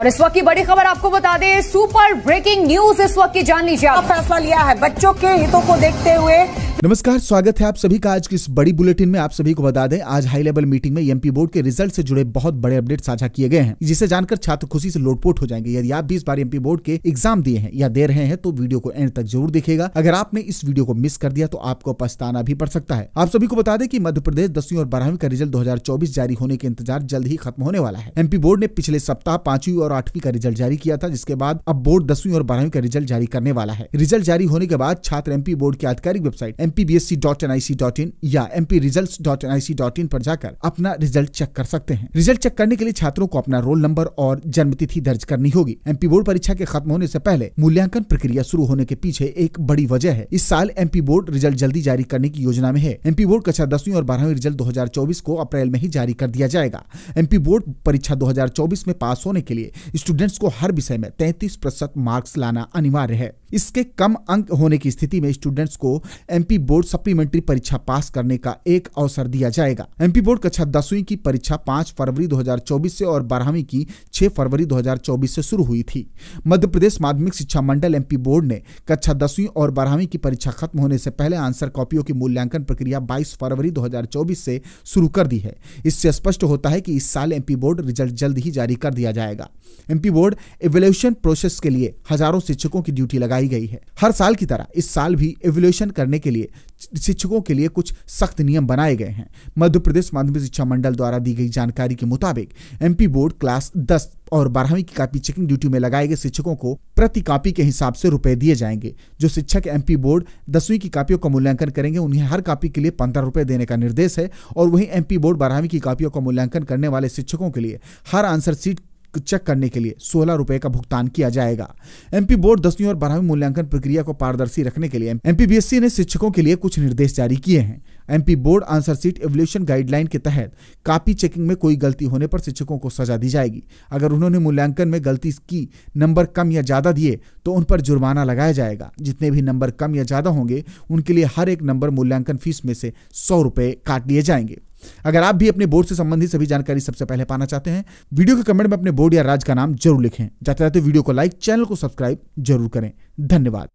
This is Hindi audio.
और इस वक्त की बड़ी खबर आपको बता दें सुपर ब्रेकिंग न्यूज इस वक्त की जान लीजिए आप फैसला लिया है बच्चों के हितों को देखते हुए नमस्कार स्वागत है आप सभी का आज की इस बड़ी बुलेटिन में आप सभी को बता दें आज हाई लेवल मीटिंग में एमपी e बोर्ड के रिजल्ट से जुड़े बहुत बड़े अपडेट साझा किए गए हैं जिसे जानकर छात्र खुशी से लोटपोट हो जाएंगे यदि आप भी इस बार एमपी e बोर्ड के एग्जाम दिए हैं या दे रहे हैं तो वीडियो को एंड तक जरूर देखेगा अगर आपने इस वीडियो को मिस कर दिया तो आपको पछताना भी पड़ सकता है आप सभी को बता दें की मध्य प्रदेश दसवीं और बारहवीं का रिजल्ट दो जारी होने के इंतजार जल्द ही खत्म होने वाला है एमपी e बोर्ड ने पिछले सप्ताह पांचवी और आठवीं का रिजल्ट जारी किया था जिसके बाद अब बोर्ड दसवीं और बारहवीं का रिजल्ट जारी करने वाला है रिजल्ट जारी होने के बाद छात्र एमपी बोर्ड की आधिकारिक वेबसाइट mpbsc.nic.in या एम पर जाकर अपना रिजल्ट चेक कर सकते हैं रिजल्ट चेक करने के लिए छात्रों को अपना रोल नंबर और जन्मतिथि दर्ज करनी होगी एम बोर्ड परीक्षा के खत्म होने से पहले मूल्यांकन प्रक्रिया शुरू होने के पीछे एक बड़ी वजह है इस साल एम बोर्ड रिजल्ट जल्दी जारी करने की योजना में है एम बोर्ड कक्षा दसवीं और बारहवीं रिजल्ट दो को अप्रैल में ही जारी कर दिया जाएगा एम बोर्ड परीक्षा 2024 में पास होने के लिए स्टूडेंट्स को हर विषय में 33 प्रतिशत मार्क्स लाना अनिवार्य है इसके कम अंक होने की स्थिति में स्टूडेंट्स को एमपी बोर्ड सप्लीमेंट्री परीक्षा पास करने का एक अवसर दिया जाएगा एमपी बोर्ड कक्षा दसवीं की परीक्षा पांच फरवरी 2024 से और बारहवीं की 6 फरवरी 2024 से शुरू हुई थी मध्य प्रदेश माध्यमिक शिक्षा मंडल एमपी बोर्ड ने कक्षा दसवीं और बारहवीं की परीक्षा खत्म होने से पहले आंसर कॉपियों की मूल्यांकन प्रक्रिया बाईस फरवरी दो से शुरू कर दी है इससे स्पष्ट होता है कि इस साल एमपी बोर्ड रिजल्ट जल्द ही जारी कर दिया जाएगा एमपी बोर्ड एवेल्यूशन प्रोसेस के लिए हजारों शिक्षकों की ड्यूटी लगाई लगाई गई है हर साल की तरह इस साल भी एवोल्यूशन करने के लिए शिक्षकों के लिए कुछ सख्त नियम बनाए गए हैं मध्य प्रदेश माध्यमिक शिक्षा मंडल द्वारा दी गई जानकारी के मुताबिक एमपी बोर्ड क्लास दस और बारहवीं की कापी चेकिंग ड्यूटी में लगाए गए शिक्षकों को प्रति कापी के हिसाब से रुपए दिए जाएंगे जो शिक्षक एमपी बोर्ड दसवीं की कापियों का मूल्यांकन करेंगे उन्हें हर कापी के लिए पंद्रह रुपए देने का निर्देश है और वहीं एमपी बोर्ड बारहवीं की कापियों का मूल्यांकन करने वाले शिक्षकों के लिए हर आंसर सीट चेक करने के लिए सोलह रुपए का भुगतान किया जाएगा एमपी बोर्ड दसवीं और बारहवीं मूल्यांकन प्रक्रिया को पारदर्शी रखने के लिए एमपी ने शिक्षकों के लिए कुछ निर्देश जारी किए हैं MP board answer sheet evaluation guideline के तहत कापी चेकिंग में कोई गलती होने पर शिक्षकों को सजा दी जाएगी अगर उन्होंने मूल्यांकन में गलती की नंबर कम या ज्यादा दिए तो उन पर जुर्माना लगाया जाएगा जितने भी नंबर कम या ज्यादा होंगे उनके लिए हर एक नंबर मूल्यांकन फीस में से सौ रुपए काट लिए जाएंगे अगर आप भी अपने बोर्ड से संबंधित सभी जानकारी सबसे पहले पाना चाहते हैं वीडियो के कमेंट में अपने बोर्ड या राज्य का नाम जरूर लिखें जाते जाते वीडियो को लाइक चैनल को सब्सक्राइब जरूर करें धन्यवाद